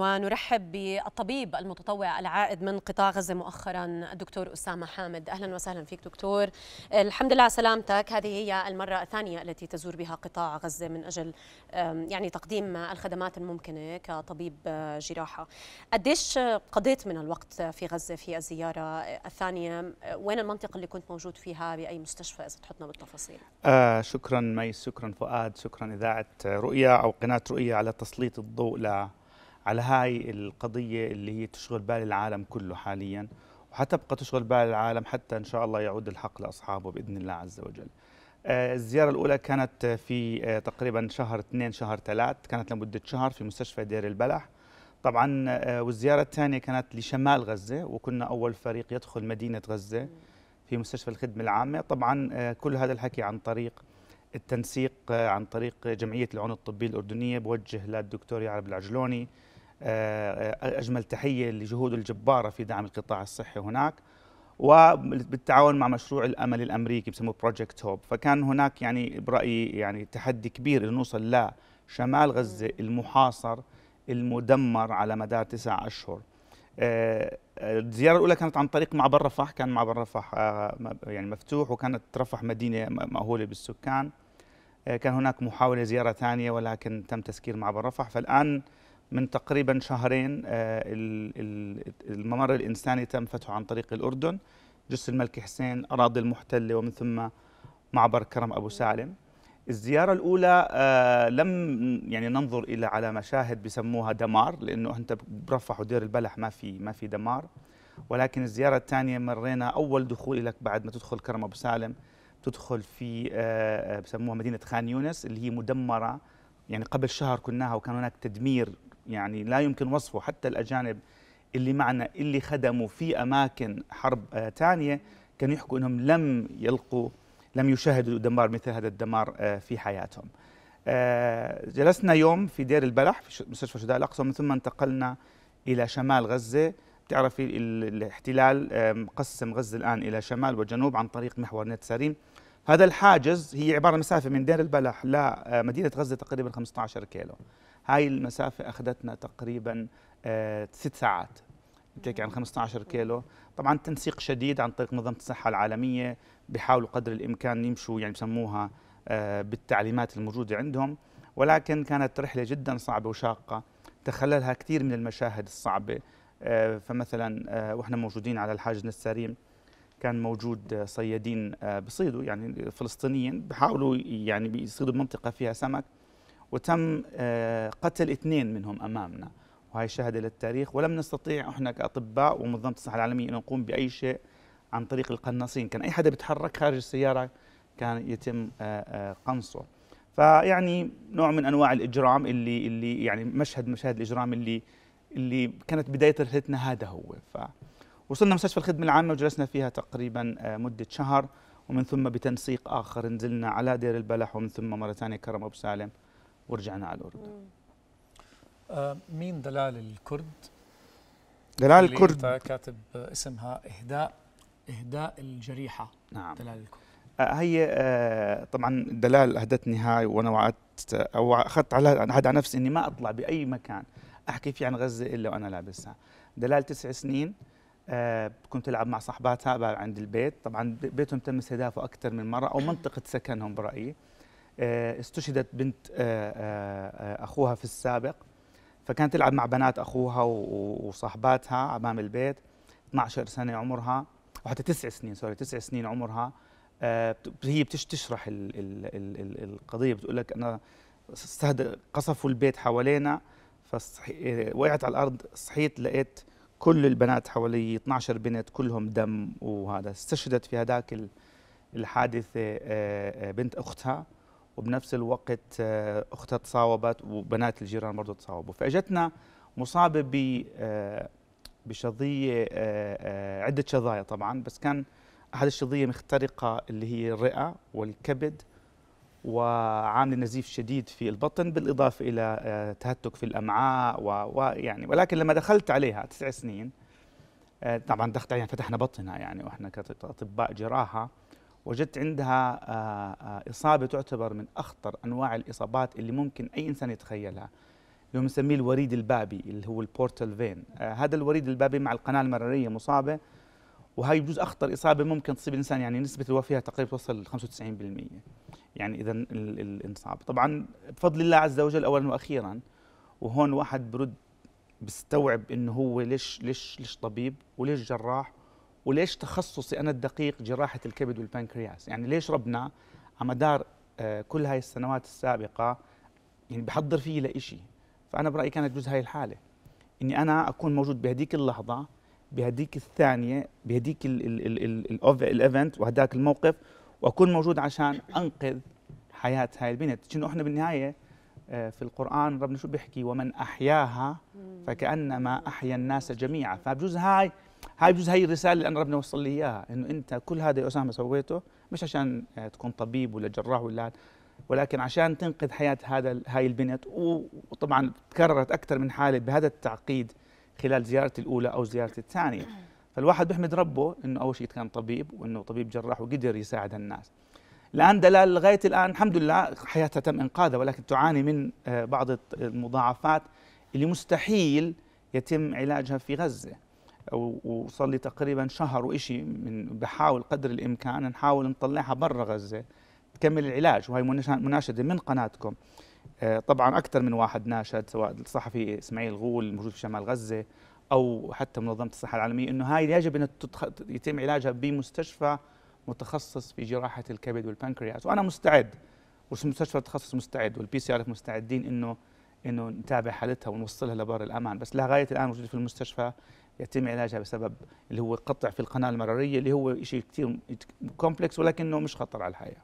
ونرحب بالطبيب المتطوع العائد من قطاع غزة مؤخرا الدكتور أسامة حامد أهلا وسهلا فيك دكتور الحمد لله سلامتك هذه هي المرة الثانية التي تزور بها قطاع غزة من أجل يعني تقديم الخدمات الممكنة كطبيب آه، جراحة قديش قضيت من الوقت في غزة في الزيارة الثانية وين المنطقة اللي كنت موجود فيها بأي مستشفى إذا تحطنا بالتفاصيل آه شكرا ميس شكرا فؤاد شكرا إذاعة رؤية أو قناة رؤية على تسليط الضوء على هاي القضية اللي هي تشغل بال العالم كله حاليا وحتبقى تشغل بال العالم حتى إن شاء الله يعود الحق لأصحابه بإذن الله عز وجل آه، الزيارة الأولى كانت في آه، تقريبا شهر اثنين شهر ثلاث كانت لمدة شهر في مستشفى دير البلح طبعا آه، والزيارة الثانية كانت لشمال غزة وكنا أول فريق يدخل مدينة غزة في مستشفى الخدمة العامة طبعا كل هذا الحكي عن طريق التنسيق عن طريق جمعية العون الطبي الأردنية بوجه للدكتور يعرب العجلوني آه، آه، أجمل تحية لجهوده الجبارة في دعم القطاع الصحي هناك وبالتعاون مع مشروع الامل الامريكي بسموه بروجكت هوب فكان هناك يعني برايي يعني تحدي كبير انه نوصل لا شمال غزه المحاصر المدمر على مدار تسع اشهر آه، الزيارة الأولى كانت عن طريق معبر رفح كان معبر رفح يعني مفتوح وكانت رفح مدينة مأهولة بالسكان كان هناك محاولة زيارة ثانية ولكن تم تسكير معبر رفح فالآن من تقريبا شهرين آه، الممر الإنساني تم فتحه عن طريق الأردن جسر الملك حسين أراضي المحتلة ومن ثم معبر كرم أبو سالم الزيارة الأولى آه، لم يعني ننظر إلى على مشاهد بسموها دمار لأنه أنت برفح ودير البلح ما في ما في دمار ولكن الزيارة الثانية مرينا أول دخول لك بعد ما تدخل كرم أبو سالم تدخل في آه، بسموها مدينة خان يونس اللي هي مدمرة يعني قبل شهر كناها وكان هناك تدمير يعني لا يمكن وصفه حتى الأجانب اللي معنا اللي خدموا في أماكن حرب ثانية آه، كانوا يحكوا أنهم لم يلقوا لم يشاهدوا دمار مثل هذا الدمار آه، في حياتهم آه، جلسنا يوم في دير البلح في مستشفى شهداء الأقصى ومن ثم انتقلنا إلى شمال غزة بتعرفي الاحتلال مقسم غزة الآن إلى شمال وجنوب عن طريق محور نت سريم هذا الحاجز هي عبارة مسافة من دير البلح لمدينة غزة تقريبا 15 كيلو هاي المسافة أخذتنا تقريبا آه، ست ساعات بتحكي عن 15 كيلو طبعا تنسيق شديد عن طريق منظمة الصحة العالمية بيحاولوا قدر الإمكان يمشوا يعني بسموها آه، بالتعليمات الموجودة عندهم ولكن كانت رحلة جدا صعبة وشاقة تخللها كثير من المشاهد الصعبة آه، فمثلا واحنا موجودين على الحاجز السريم كان موجود صيادين بصيدوا يعني فلسطينيين بحاولوا يعني بيصيدوا منطقة فيها سمك وتم آه، قتل اثنين منهم امامنا وهي شهاده للتاريخ ولم نستطيع احنا كاطباء ومنظمه الصحه العالميه ان نقوم باي شيء عن طريق القناصين كان اي حدا بيتحرك خارج السياره كان يتم آه، آه، قنصه فيعني نوع من انواع الاجرام اللي اللي يعني مشهد مشاهد الاجرام اللي اللي كانت بدايه رحلتنا هذا هو ف وصلنا مستشفى الخدمه العامه وجلسنا فيها تقريبا مده شهر ومن ثم بتنسيق اخر نزلنا على دير البلح ومن ثم مره ثانيه كرم ابو سالم ورجعنا على الاردن آه، مين دلال الكرد دلال الكرد كاتب اسمها اهداء اهداء الجريحه نعم دلال الكرد آه، هي آه، طبعا دلال اهدتني هاي وانا وعدت او اخذت على عهد على نفسي اني ما اطلع باي مكان احكي فيه عن غزه الا وانا لابسها دلال تسع سنين كنت العب مع صاحباتها عند البيت طبعا بيتهم تم استهدافه اكثر من مره او منطقه سكنهم برايي آه، استشهدت بنت آه، آه، اخوها في السابق فكانت تلعب مع بنات اخوها وصاحباتها امام البيت 12 سنه عمرها او حتى تسع سنين سوري تسع سنين عمرها هي بتشرح القضيه بتقول لك انا قصفوا البيت حوالينا فوقعت على الارض صحيت لقيت كل البنات حوالي 12 بنت كلهم دم وهذا استشهدت في هذاك الحادثه بنت اختها وبنفس الوقت آه، اختها تصاوبت وبنات الجيران برضه تصاوبوا فاجتنا مصابه ب آه، بشظيه آه، عده شظايا طبعا بس كان احد الشظيه مخترقه اللي هي الرئه والكبد وعامل نزيف شديد في البطن بالاضافه الى تهتك في الامعاء ويعني ولكن لما دخلت عليها تسع سنين طبعا دخلت عليها فتحنا بطنها يعني واحنا كاطباء جراحه وجدت عندها آه، آه، إصابة تعتبر من أخطر أنواع الإصابات اللي ممكن أي إنسان يتخيلها اللي نسميه الوريد البابي اللي هو البورتال آه، فين هذا الوريد البابي مع القناة المرارية مصابة وهي بجوز أخطر إصابة ممكن تصيب الإنسان يعني نسبة الوفاة تقريبا توصل 95% يعني إذا الإنصاب طبعا بفضل الله عز وجل أولا وأخيرا وهون واحد برد بيستوعب انه هو ليش ليش ليش طبيب وليش جراح وليش تخصصي أنا الدقيق جراحة الكبد والبنكرياس يعني ليش ربنا على مدار آه، كل هاي السنوات السابقة يعني بحضر فيه لإشي فأنا برأيي كانت جزء هاي الحالة إني أنا أكون موجود بهديك اللحظة بهديك الثانية بهديك الإيفنت وهداك الموقف وأكون موجود عشان أنقذ حياة هاي البنت شنو إحنا بالنهاية آه، في القرآن ربنا شو بيحكي ومن أحياها فكأنما أحيا الناس جميعا فبجوز هاي هاي بجوز هي الرساله اللي انا ربنا وصل لي اياها انه انت كل هذا يا اسامه سويته مش عشان آه، تكون طبيب ولا جراح ولا ولكن عشان تنقذ حياه هذا هاي البنت وطبعا تكررت اكثر من حاله بهذا التعقيد خلال زيارتي الاولى او زيارتي الثانيه فالواحد بيحمد ربه انه اول شيء كان طبيب وانه طبيب جراح وقدر يساعد هالناس الان دلال لغايه الان الحمد لله حياتها تم انقاذها ولكن تعاني من آه، بعض المضاعفات اللي مستحيل يتم علاجها في غزه وصار لي تقريبا شهر وإشي من بحاول قدر الإمكان نحاول نطلعها برا غزة تكمل العلاج وهي مناشدة من قناتكم آه، طبعا أكثر من واحد ناشد سواء الصحفي إسماعيل غول الموجود في شمال غزة أو حتى منظمة الصحة العالمية إنه هاي يجب أن يتم علاجها بمستشفى متخصص في جراحة الكبد والبنكرياس وأنا مستعد والمستشفى التخصص مستعد والبي سي ار مستعدين انه انه نتابع حالتها ونوصلها لبر الامان بس لغايه الان موجوده في المستشفى يتم علاجها بسبب اللي هو قطع في القناه المراريه اللي هو شيء كثير كومبلكس ولكنه مش خطر على الحياه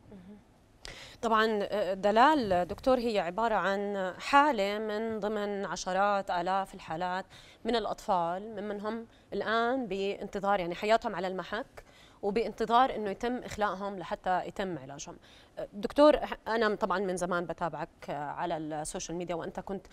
طبعا آه، دلال دكتور هي عبارة عن حالة من ضمن عشرات آلاف الحالات من الأطفال ممن هم الآن بانتظار يعني حياتهم على المحك وبانتظار انه يتم اخلاءهم لحتى يتم علاجهم. دكتور انا طبعا من زمان بتابعك على السوشيال ميديا وانت كنت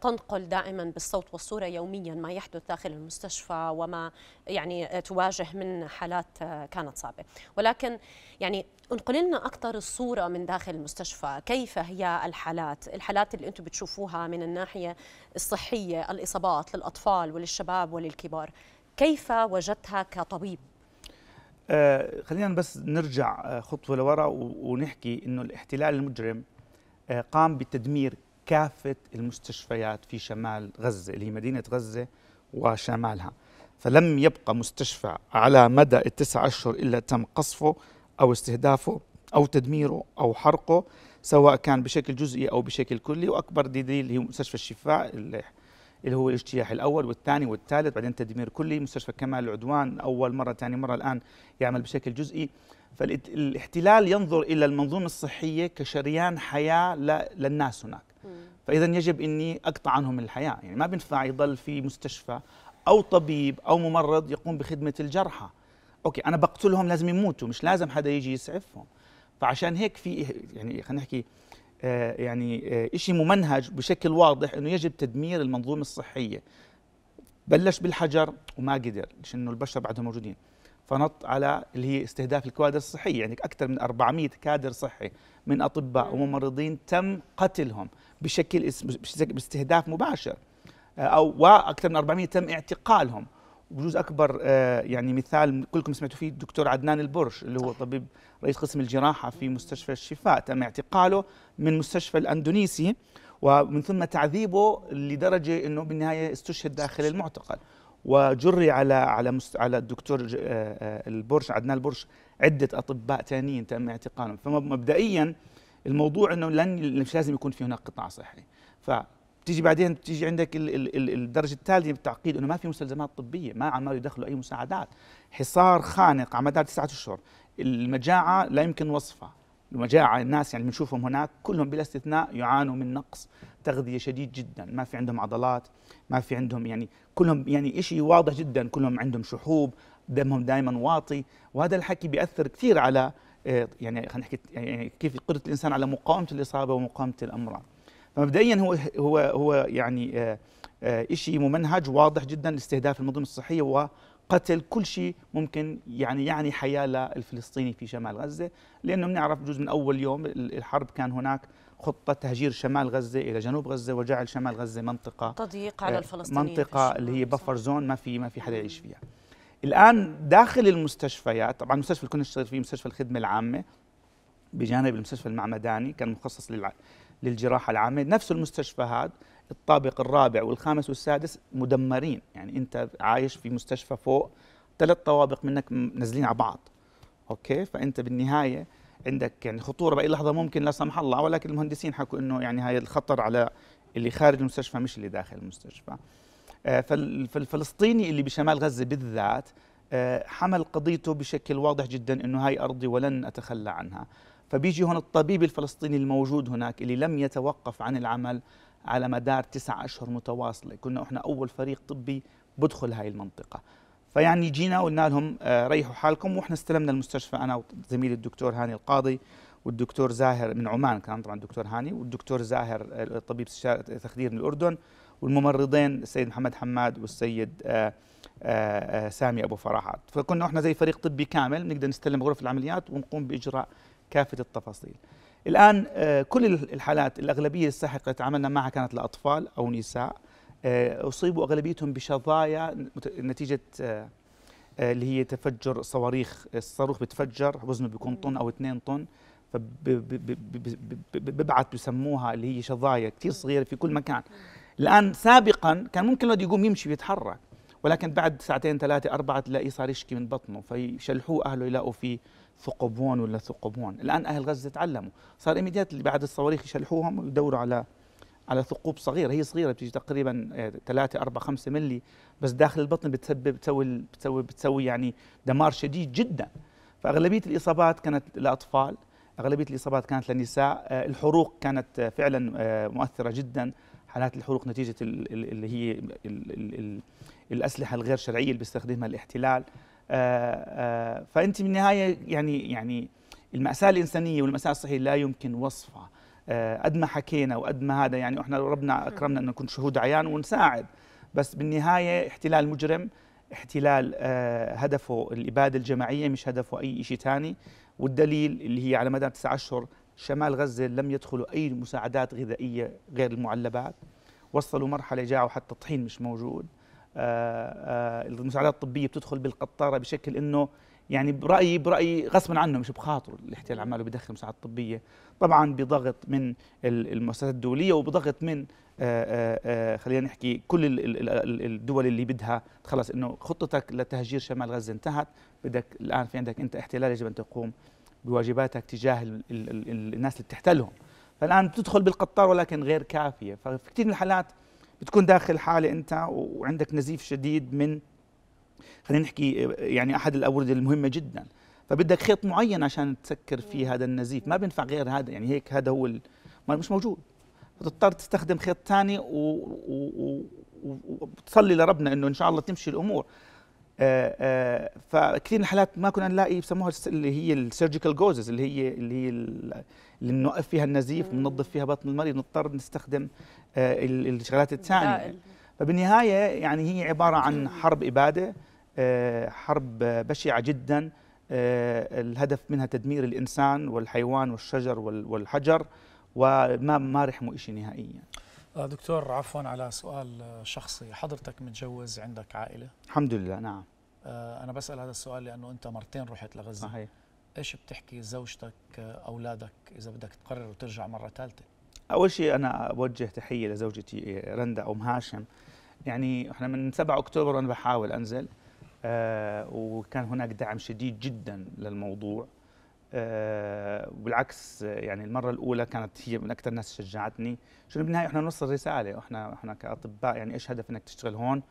تنقل دائما بالصوت والصوره يوميا ما يحدث داخل المستشفى وما يعني تواجه من حالات كانت صعبه، ولكن يعني انقل لنا اكثر الصوره من داخل المستشفى، كيف هي الحالات؟ الحالات اللي انتم بتشوفوها من الناحيه الصحيه، الاصابات للاطفال وللشباب وللكبار، كيف وجدتها كطبيب؟ آه خلينا بس نرجع آه، خطوه لورا ونحكي انه الاحتلال المجرم آه قام بتدمير كافه المستشفيات في شمال غزه اللي هي مدينه غزه وشمالها فلم يبقى مستشفى على مدى التسع اشهر الا تم قصفه او استهدافه او تدميره او حرقه سواء كان بشكل جزئي او بشكل كلي واكبر دليل هي مستشفى الشفاء اللي اللي هو الاجتياح الاول والثاني والثالث بعدين تدمير كلي مستشفى كمال العدوان اول مره ثاني مره الان يعمل بشكل جزئي فالاحتلال ينظر الى المنظومه الصحيه كشريان حياه للناس هناك فاذا يجب اني اقطع عنهم الحياه يعني ما بينفع يضل في مستشفى او طبيب او ممرض يقوم بخدمه الجرحى اوكي انا بقتلهم لازم يموتوا مش لازم حدا يجي يسعفهم فعشان هيك في إه-، يعني خلينا نحكي آه، يعني آه، شيء ممنهج بشكل واضح انه يجب تدمير المنظومه الصحيه بلش بالحجر وما قدر لانه البشر بعدهم موجودين فنط على اللي هي استهداف الكوادر الصحيه يعني اكثر من 400 كادر صحي من اطباء وممرضين تم قتلهم بشكل باستهداف مباشر آه، او واكثر من 400 تم اعتقالهم بجوز اكبر آه، يعني مثال كلكم سمعتوا فيه الدكتور عدنان البرش اللي هو طبيب رئيس قسم الجراحه في مستشفى الشفاء تم اعتقاله من مستشفى الاندونيسي ومن ثم تعذيبه لدرجه انه بالنهايه استشهد داخل المعتقل وجري على على على الدكتور آه، آه، البرش عدنان البرش عده اطباء ثانيين تم اعتقالهم فمبدئيا الموضوع انه لن مش لازم يكون في هناك قطاع صحي ف تيجي بعدين تيجي عندك الدرجه الثالثه بالتعقيد انه ما في مستلزمات طبيه ما عمال يدخلوا اي مساعدات حصار خانق على مدار تسعة اشهر المجاعه لا يمكن وصفها المجاعة الناس يعني بنشوفهم هناك كلهم بلا استثناء يعانوا من نقص تغذية شديد جدا ما في عندهم عضلات ما في عندهم يعني كلهم يعني شيء واضح جدا كلهم عندهم شحوب دمهم دائما واطي وهذا الحكي بيأثر كثير على آه، يعني خلينا نحكي يعني كيف قدره الانسان على مقاومه الاصابه ومقاومه الامراض. فمبدئيا هو هو هو يعني آه، آه، شيء ممنهج واضح جدا لاستهداف المنظومه الصحيه وقتل كل شيء ممكن يعني يعني حياه للفلسطيني في شمال غزه لانه بنعرف بجوز من اول يوم الحرب كان هناك خطه تهجير شمال غزه الى جنوب غزه وجعل شمال غزه منطقه آه، تضييق على الفلسطينيين منطقه اللي هي بفر زون ما في ما في حدا يعيش فيها الان داخل المستشفيات طبعا المستشفى اللي كنا نشتغل فيه مستشفى الخدمه العامه بجانب المستشفى المعمداني كان مخصص للجراحه العامه نفس المستشفى هذا الطابق الرابع والخامس والسادس مدمرين يعني انت عايش في مستشفى فوق ثلاث طوابق منك نازلين على بعض اوكي فانت بالنهايه عندك يعني خطوره باي لحظه ممكن لا سمح الله ولكن المهندسين حكوا انه يعني هاي الخطر على اللي خارج المستشفى مش اللي داخل المستشفى آه، فالفلسطيني اللي بشمال غزه بالذات آه، حمل قضيته بشكل واضح جدا انه هاي ارضي ولن اتخلى عنها فبيجي هون الطبيب الفلسطيني الموجود هناك اللي لم يتوقف عن العمل على مدار تسعة أشهر متواصلة كنا إحنا أول فريق طبي بدخل هاي المنطقة فيعني جينا وقلنا لهم آه، ريحوا حالكم وإحنا استلمنا المستشفى أنا وزميلي الدكتور هاني القاضي والدكتور زاهر من عمان كان طبعا الدكتور هاني والدكتور زاهر آه، طبيب آه، تخدير من الأردن والممرضين السيد محمد حماد والسيد سامي أبو فرحات فكنا إحنا زي فريق طبي كامل نقدر نستلم غرف العمليات ونقوم بإجراء كافه التفاصيل. الان آه، كل الحالات الاغلبيه الساحقه اللي تعاملنا معها كانت لاطفال او نساء آه، اصيبوا اغلبيتهم بشظايا نتيجه آه، اللي هي تفجر صواريخ الصاروخ بتفجر وزنه بيكون طن او اثنين طن فببعث بسموها اللي هي شظايا كثير صغيره في كل مكان الان سابقا كان ممكن الواحد يقوم يمشي ويتحرك ولكن بعد ساعتين ثلاثه اربعه تلاقيه صار يشكي من بطنه فيشلحوه اهله يلاقوا فيه ثقبون ولا ثقبون الان اهل غزه تعلموا صار ايميديات اللي بعد الصواريخ يشلحوهم ويدوروا على على ثقوب صغيره هي صغيره بتيجي تقريبا 3 4 5 ملي بس داخل البطن بتسبب بتسوي بتسوي بتسوي يعني دمار شديد جدا فاغلبيه الاصابات كانت لاطفال اغلبيه الاصابات كانت للنساء آه، الحروق كانت آه، فعلا آه، مؤثره جدا حالات الحروق نتيجه اللي هي الاسلحه الغير شرعيه اللي بيستخدمها الاحتلال آه، آه، فانت بالنهايه يعني يعني الماساه الانسانيه والماساه الصحيه لا يمكن وصفها آه، قد ما حكينا وقد ما هذا يعني احنا ربنا نعم. اكرمنا ان نكون شهود عيان ونساعد بس بالنهايه احتلال مجرم احتلال هدفه الاباده الجماعيه مش هدفه اي شيء ثاني والدليل اللي هي على مدار تسعة اشهر شمال غزه لم يدخلوا اي مساعدات غذائيه غير المعلبات وصلوا مرحله جاعوا حتى الطحين مش موجود آه، آه، المساعدات الطبيه بتدخل بالقطاره بشكل انه يعني برايي برايي غصبا عنه مش بخاطره الاحتلال عماله بدخل مساعدات طبيه طبعا بضغط من المؤسسات الدوليه وبضغط من آه، خلينا نحكي كل الدول اللي بدها خلص انه خطتك لتهجير شمال غزه انتهت بدك الان في عندك انت احتلال يجب ان تقوم بواجباتك تجاه الناس اللي بتحتلهم فالان بتدخل بالقطار ولكن غير كافيه ففي كثير من الحالات بتكون داخل حاله انت وعندك نزيف شديد من خلينا نحكي يعني احد الاورده المهمه جدا فبدك خيط معين عشان تسكر فيه هذا النزيف ما بينفع غير هذا يعني هيك هذا هو مش موجود فتضطر تستخدم خيط ثاني وتصلي و... و... و... لربنا انه ان شاء الله تمشي الامور آه، آه، فكثير من الحالات ما كنا نلاقي بسموها اللي هي السيرجيكال جوزز اللي هي اللي هي اللي بنوقف فيها النزيف بننظف فيها بطن المريض نضطر نستخدم آه، الشغلات الثانيه فبالنهايه يعني هي عباره عن حرب اباده حرب بشعه جدا الهدف منها تدمير الانسان والحيوان والشجر والحجر وما ما رحموا شيء نهائيا آه، دكتور عفوا على سؤال آه، شخصي حضرتك متجوز عندك عائلة؟ الحمد لله نعم آه، أنا بسأل هذا السؤال لأنه أنت مرتين رحت لغزة صحيح إيش بتحكي زوجتك أولادك إذا بدك تقرر وترجع مرة ثالثة؟ أول شيء أنا أوجه تحية لزوجتي رندا أم هاشم يعني إحنا من 7 أكتوبر أنا بحاول أنزل آه وكان هناك دعم شديد جدا للموضوع بالعكس آه، يعني المره الاولى كانت هي من اكثر الناس شجعتني شنو بالنهايه احنا نوصل رساله احنا احنا كاطباء يعني ايش هدف انك تشتغل هون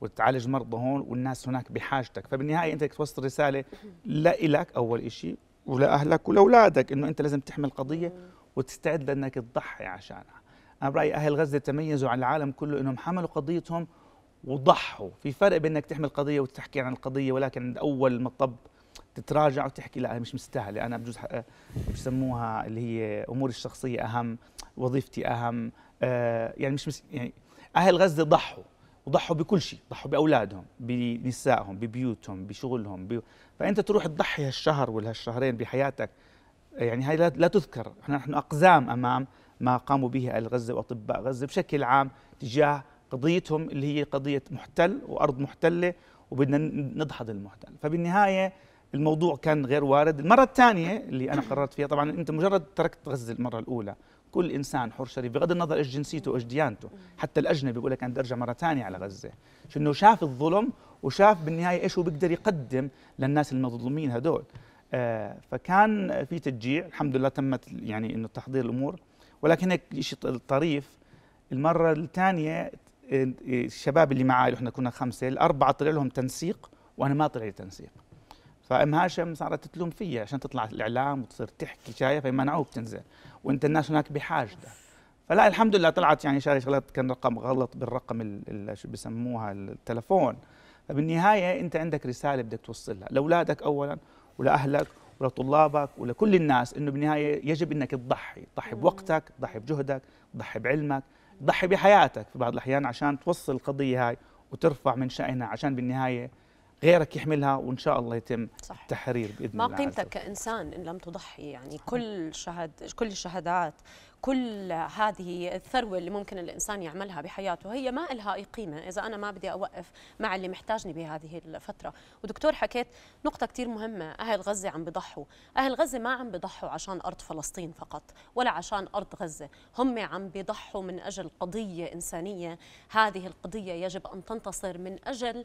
وتعالج مرضى هون والناس هناك بحاجتك فبالنهايه انت بدك توصل رساله لا لك اول شيء ولا اهلك ولاولادك انه انت لازم تحمل قضيه وتستعد لانك تضحي عشانها انا برايي اهل غزه تميزوا عن العالم كله انهم حملوا قضيتهم وضحوا في فرق بين انك تحمل قضيه وتحكي عن القضيه ولكن اول مطب تتراجع وتحكي لا مش مستاهله انا بجوز بسموها اللي هي اموري الشخصيه اهم وظيفتي اهم آه يعني مش مس يعني اهل غزه ضحوا وضحوا بكل شيء ضحوا باولادهم بنسائهم ببيوتهم بشغلهم ب... فانت تروح تضحي هالشهر ولا هالشهرين بحياتك يعني هاي لا, لا تذكر احنا نحن اقزام امام ما قاموا به اهل غزه واطباء غزه بشكل عام تجاه قضيتهم اللي هي قضيه محتل وارض محتله وبدنا نضحض المحتل فبالنهايه الموضوع كان غير وارد المرة الثانية اللي أنا قررت فيها طبعا أنت مجرد تركت غزة المرة الأولى كل إنسان حر شريف بغض النظر إيش جنسيته وإيش ديانته حتى الأجنبي بيقول لك أنا بدي أرجع مرة ثانية على غزة شنو إنه شاف الظلم وشاف بالنهاية إيش هو بيقدر يقدم للناس المظلومين هدول آه فكان في تشجيع الحمد لله تمت يعني إنه تحضير الأمور ولكن هيك شيء طريف المرة الثانية آه، آه، الشباب اللي معي احنا كنا خمسة الأربعة طلع لهم تنسيق وأنا ما طلع لي تنسيق فام هاشم صارت تلوم فيا عشان تطلع الاعلام وتصير تحكي شايف يمنعوك تنزل وانت الناس هناك بحاجتك فلا الحمد لله طلعت يعني شاري شغلات كان رقم غلط بالرقم شو بسموها التلفون فبالنهايه انت عندك رساله بدك توصلها لاولادك اولا ولاهلك ولطلابك ولكل الناس انه بالنهايه يجب انك تضحي تضحي بوقتك تضحي بجهدك تضحي بعلمك تضحي بحياتك في بعض الاحيان عشان توصل القضيه هاي وترفع من شانها عشان بالنهايه غيرك يحملها وان شاء الله يتم صح. التحرير باذن ما الله ما قيمتك كانسان ان لم تضحي يعني كل شهد كل الشهادات كل هذه الثروه اللي ممكن الانسان يعملها بحياته هي ما لها اي قيمه اذا انا ما بدي اوقف مع اللي محتاجني بهذه الفتره ودكتور حكيت نقطه كثير مهمه اهل غزه عم بضحوا اهل غزه ما عم بضحوا عشان ارض فلسطين فقط ولا عشان ارض غزه هم عم بضحوا من اجل قضيه انسانيه هذه القضيه يجب ان تنتصر من اجل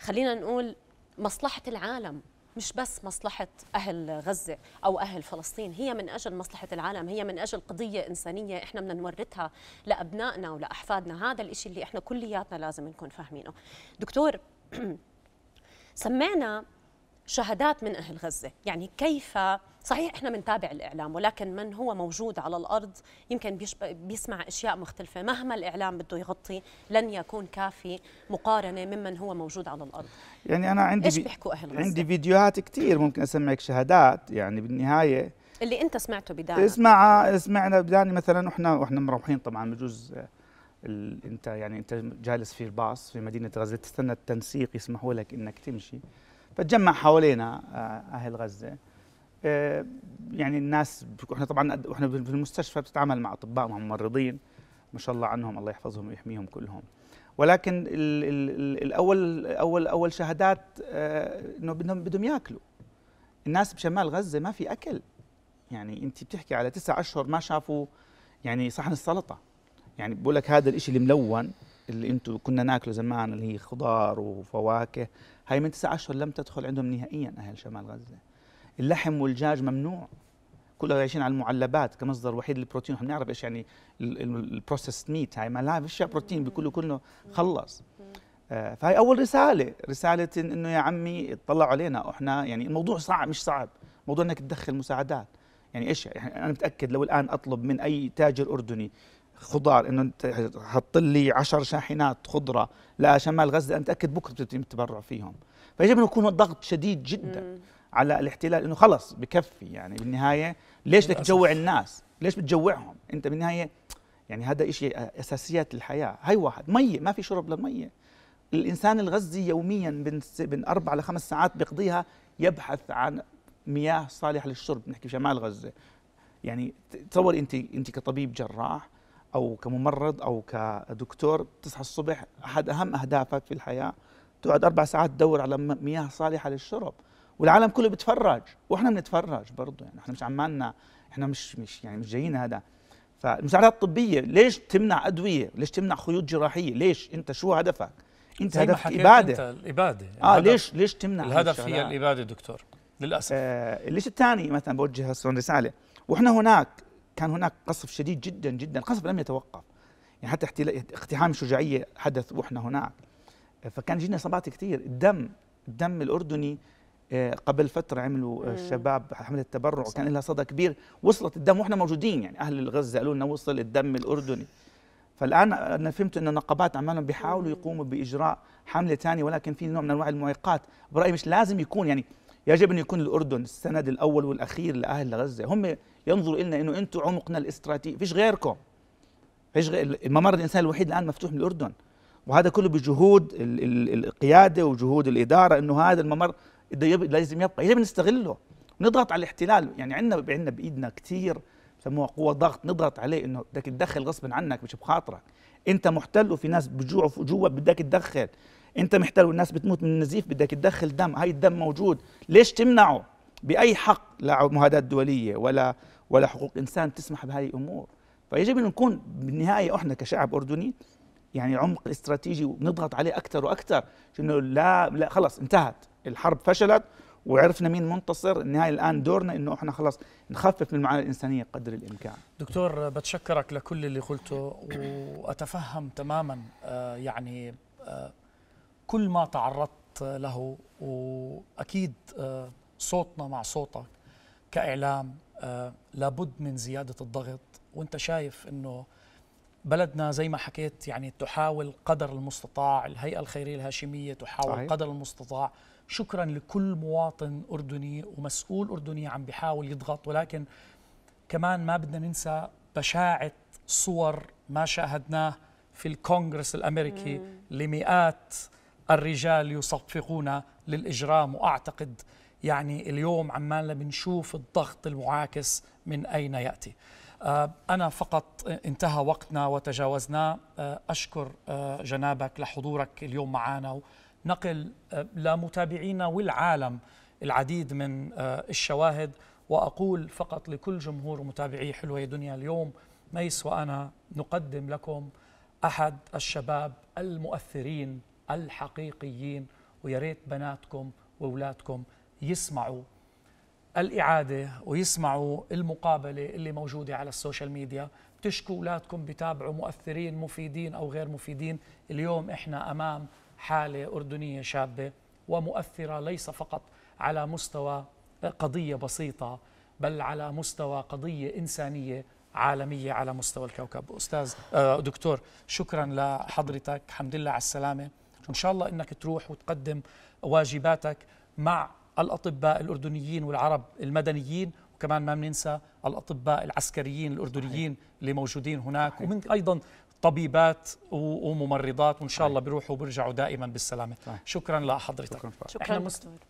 خلينا نقول مصلحه العالم مش بس مصلحة أهل غزة أو أهل فلسطين هي من أجل مصلحة العالم هي من أجل قضية إنسانية إحنا بدنا نورثها لأبنائنا ولأحفادنا هذا الإشي اللي إحنا كلياتنا لازم نكون فاهمينه دكتور سمعنا شهادات من أهل غزة يعني كيف صحيح احنا بنتابع الاعلام ولكن من هو موجود على الارض يمكن بيسمع اشياء مختلفه مهما الاعلام بده يغطي لن يكون كافي مقارنه ممن هو موجود على الارض يعني انا عندي ايش بيحكوا اهل غزه عندي فيديوهات كثير ممكن اسمعك شهادات يعني بالنهايه اللي انت سمعته بداني اسمع سمعنا بداني مثلا واحنا واحنا مروحين طبعا بجوز آه، انت يعني انت جالس في الباص في مدينه غزه تستنى التنسيق يسمحوا لك انك تمشي فتجمع حوالينا آه، اهل غزه آه، يعني الناس احنا طبعا احنا في المستشفى بتتعامل مع اطباء مع ممرضين ما شاء الله عنهم الله يحفظهم ويحميهم كلهم ولكن ال ال الاول اول اول شهادات آه، انه بدهم بدهم ياكلوا الناس بشمال غزه ما في اكل يعني انت بتحكي على تسع اشهر ما شافوا يعني صحن السلطه يعني بقول لك هذا الشيء الملون اللي انتم كنا ناكله زمان اللي هي خضار وفواكه هاي من تسعة أشهر لم تدخل عندهم نهائيا أهل شمال غزة اللحم والجاج ممنوع كلها عايشين على المعلبات كمصدر وحيد للبروتين احنا بنعرف ايش يعني البروسيس ميت هاي ما لا فيش بروتين بكله كله خلص آه، فهي اول رساله رساله انه يا عمي اطلعوا علينا احنا يعني الموضوع صعب مش صعب موضوع انك تدخل مساعدات يعني ايش يعني انا متاكد لو الان اطلب من اي تاجر اردني خضار انه انت حط لي 10 شاحنات خضره لشمال غزه انا متاكد بكره بتتم التبرع فيهم فيجب انه يكون ضغط شديد جدا مم. على الاحتلال انه خلص بكفي يعني بالنهايه ليش بدك تجوع الناس؟ ليش بتجوعهم؟ انت بالنهايه يعني هذا شيء اساسيات الحياه، هي واحد، مي ما في شرب للميه الانسان الغزي يوميا بين بين اربع لخمس ساعات بيقضيها يبحث عن مياه صالحه للشرب، نحكي شمال غزه. يعني تصور انت انت كطبيب جراح او كممرض او كدكتور تصحى الصبح احد اهم اهدافك في الحياه تقعد اربع ساعات تدور على مياه صالحه للشرب والعالم كله بيتفرج واحنا بنتفرج برضه يعني احنا مش عمالنا احنا مش مش يعني مش جايين هذا فالمساعدات الطبيه ليش تمنع ادويه؟ ليش تمنع خيوط جراحيه؟ ليش انت شو هدفك؟ انت هدفك اباده انت الاباده يعني اه ليش ليش تمنع الهدف هي الاباده دكتور للاسف آه ليش الثاني مثلا بوجه هسه رساله واحنا هناك كان هناك قصف شديد جدا جدا قصف لم يتوقف يعني حتى اقتحام شجاعية حدث وإحنا هناك فكان جينا إصابات كثير الدم الدم الأردني آه، قبل فترة عملوا الشباب آه، حملة تبرع وكان لها صدى كبير وصلت الدم واحنا موجودين يعني أهل غزة قالوا لنا وصل الدم الأردني فالآن أنا فهمت أن النقابات عمالهم بيحاولوا يقوموا بإجراء حملة ثانية ولكن في نوع من أنواع المعيقات برأيي مش لازم يكون يعني يجب أن يكون الأردن السند الأول والأخير لأهل غزة هم ينظروا إلنا أنه أنتم عمقنا الاستراتيجي فيش غيركم فيش غير الممر الإنساني الوحيد الآن مفتوح من الأردن وهذا كله بجهود القيادة وجهود الإدارة أنه هذا الممر لازم يبقى يجب نستغله نضغط على الاحتلال يعني عندنا عندنا بايدنا كثير بسموها قوة ضغط نضغط عليه انه بدك تدخل غصبا عنك مش بخاطرك انت محتل وفي ناس بجوع جوا بدك تدخل انت محتل والناس بتموت من النزيف بدك تدخل دم هاي الدم موجود ليش تمنعه باي حق لا مهادات دوليه ولا ولا حقوق انسان تسمح بهاي الامور فيجب ان نكون بالنهايه احنا كشعب اردني يعني عمق استراتيجي ونضغط عليه اكثر واكثر انه لا لا خلص انتهت الحرب فشلت وعرفنا مين منتصر النهاية الآن دورنا أنه إحنا خلص نخفف من المعاناة الإنسانية قدر الإمكان دكتور بتشكرك لكل اللي قلته وأتفهم تماما آه، يعني آه، كل ما تعرضت له واكيد آه، صوتنا مع صوتك كاعلام آه، لابد من زياده الضغط وانت شايف انه بلدنا زي ما حكيت يعني تحاول قدر المستطاع الهيئه الخيريه الهاشميه تحاول صحيح. قدر المستطاع شكرا لكل مواطن اردني ومسؤول اردني عم بيحاول يضغط ولكن كمان ما بدنا ننسى بشاعه صور ما شاهدناه في الكونغرس الامريكي مم. لمئات الرجال يصفقون للإجرام وأعتقد يعني اليوم عمالنا بنشوف الضغط المعاكس من أين يأتي آه، أنا فقط انتهى وقتنا وتجاوزناه آه، أشكر آه، جنابك لحضورك اليوم معنا ونقل لمتابعينا والعالم العديد من الشواهد وأقول فقط لكل جمهور ومتابعي حلوة دنيا اليوم ميس وأنا نقدم لكم أحد الشباب المؤثرين الحقيقيين ويا ريت بناتكم واولادكم يسمعوا الإعادة ويسمعوا المقابلة اللي موجودة على السوشيال ميديا تشكوا أولادكم بتابعوا مؤثرين مفيدين أو غير مفيدين اليوم إحنا أمام حالة أردنية شابة ومؤثرة ليس فقط على مستوى قضية بسيطة بل على مستوى قضية إنسانية عالمية على مستوى الكوكب أستاذ آه، دكتور شكرا لحضرتك الحمد لله على السلامة وان شاء الله انك تروح وتقدم واجباتك مع الاطباء الاردنيين والعرب المدنيين وكمان ما بننسى الاطباء العسكريين الاردنيين صحيح. اللي موجودين هناك صحيح. ومن ايضا طبيبات وممرضات وان شاء الله بيروحوا وبرجعوا دائما بالسلامه صحيح. شكرا لحضرتك شكرا, شكرا.